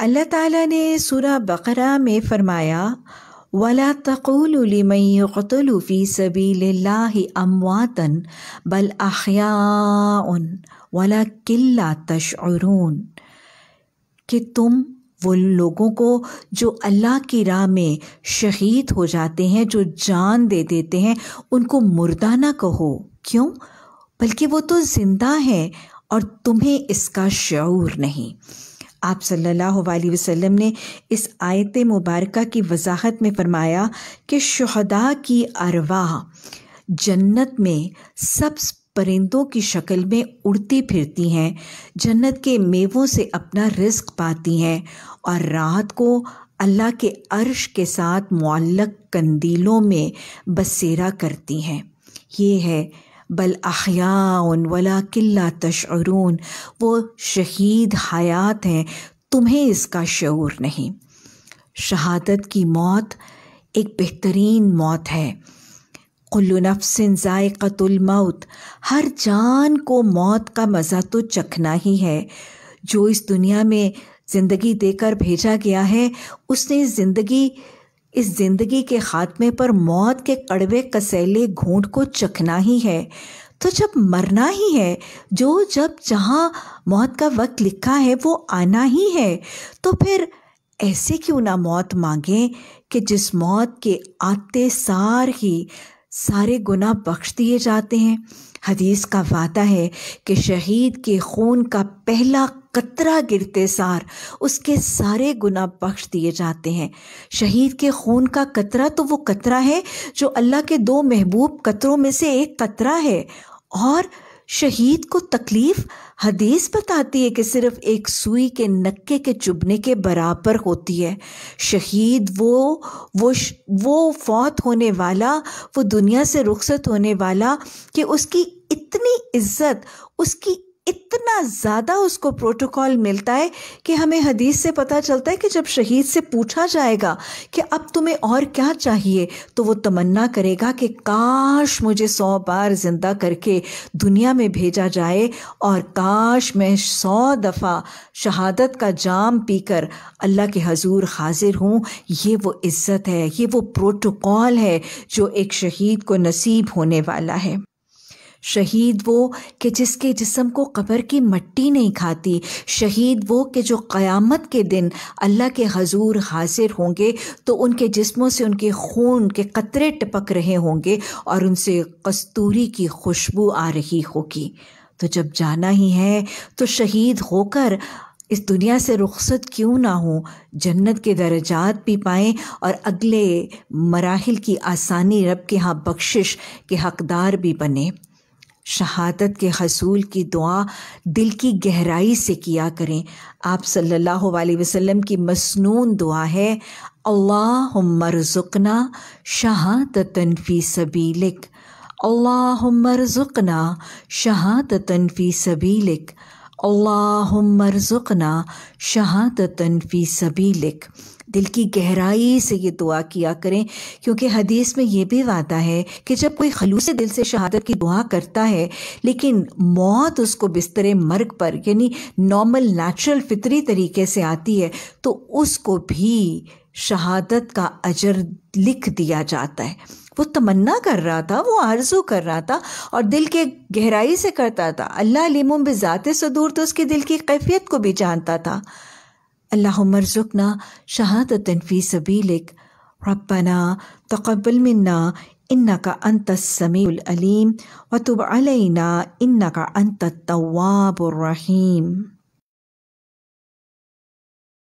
अल्लाह ताला ने सूरा बकरा में फरमाया वला तकूल फ़ी सबील अमवातन बल अहिया वला किल्ला तशरून कि तुम वो लोगों को जो अल्लाह की राह में शहीद हो जाते हैं जो जान दे देते हैं उनको मुर्दा ना कहो क्यों बल्कि वो तो ज़िंदा हैं और तुम्हें इसका शूर नहीं आप सल्लल्लाहु अलैहि वसल्लम ने इस आयत मुबारक की वजाहत में फ़रमाया कि शहदा की अरवाह जन्नत में सब परिंदों की शक्ल में उड़ती फिरती हैं जन्नत के मेवों से अपना रिस्क पाती हैं और रात को अल्लाह के अर्श के साथ मुल्लक कंदीलों में बसेरा करती हैं ये है बल अहियान वला किल्ला तशरून वो शहीद हयात हैं तुम्हें इसका शूर नहीं शहादत की मौत एक बेहतरीन मौत है कुल्लुनफसिन ज़ायक़तुलमौत हर जान को मौत का मज़ा तो चखना ही है जो इस दुनिया में ज़िंदगी देकर भेजा गया है उसने ज़िंदगी इस जिंदगी के खात्मे पर मौत के कड़वे कसैले घूंट को चखना ही है तो जब मरना ही है जो जब जहाँ मौत का वक्त लिखा है वो आना ही है तो फिर ऐसे क्यों ना मौत मांगे कि जिस मौत के आते सार ही सारे गुना बख्श दिए जाते हैं हदीस का वादा है कि शहीद के खून का पहला कतरा गिरते सार उसके सारे गुना बख्श दिए जाते हैं शहीद के खून का कतरा तो वो कतरा है जो अल्लाह के दो महबूब कतरों में से एक कतरा है और शहीद को तकलीफ हदीस बताती है कि सिर्फ एक सुई के नक्के के चुभने के बराबर होती है शहीद वो वो वो फौत होने वाला वो दुनिया से रुखसत होने वाला कि उसकी इतनी इज्जत उसकी इतना ज़्यादा उसको प्रोटोकॉल मिलता है कि हमें हदीस से पता चलता है कि जब शहीद से पूछा जाएगा कि अब तुम्हें और क्या चाहिए तो वो तमन्ना करेगा कि काश मुझे सौ बार ज़िंदा करके दुनिया में भेजा जाए और काश मैं सौ दफ़ा शहादत का जाम पीकर अल्लाह के हजूर हाजिर हूँ ये वो इज़्ज़त है ये वो प्रोटोकॉल है जो एक शहीद को नसीब होने वाला है शहीद वो कि जिसके जिसम को कब्र की मट्टी नहीं खाती शहीद वो कि जो क़यामत के दिन अल्लाह के हजूर हाजिर होंगे तो उनके जिस्मों से उनके खून के कतरे टपक रहे होंगे और उनसे कस्तूरी की खुशबू आ रही होगी तो जब जाना ही है तो शहीद होकर इस दुनिया से रुखसत क्यों ना हो जन्नत के दर्जात भी पाएँ और अगले मराहल की आसानी रब के यहाँ बख्शिश के हकदार भी बने शहादत के हसूल की दुआ दिल की गहराई से किया करें आप सल्लल्लाहु अलैहि वसल्लम की मसनून दुआ है अल्लाह जुकना शहादत फ़ी सबीलिक अल्लाह जुकना शहादत फ़ी सबीलिक अल्लाह ज़ुकना शहादत फ़ी सबीलिक दिल की गहराई से ये दुआ किया करें क्योंकि हदीस में ये भी वादा है कि जब कोई खलूस दिल से शहादत की दुआ करता है लेकिन मौत उसको बिस्तर मर्ग पर यानी नॉर्मल नेचुरल फितरी तरीके से आती है तो उसको भी शहादत का अजर लिख दिया जाता है वो तमन्ना कर रहा था वो आरजू कर रहा था और दिल के गहराई से करता था अल्लाह लिमुम बिजात सदूर तो उसके दिल की कैफियत को भी जानता था اللهم ارزقنا شهادة في سبيلك ربنا تقبل منا إنك أنت السميع الأليم وتب علينا إنك أنت التواب الرحيم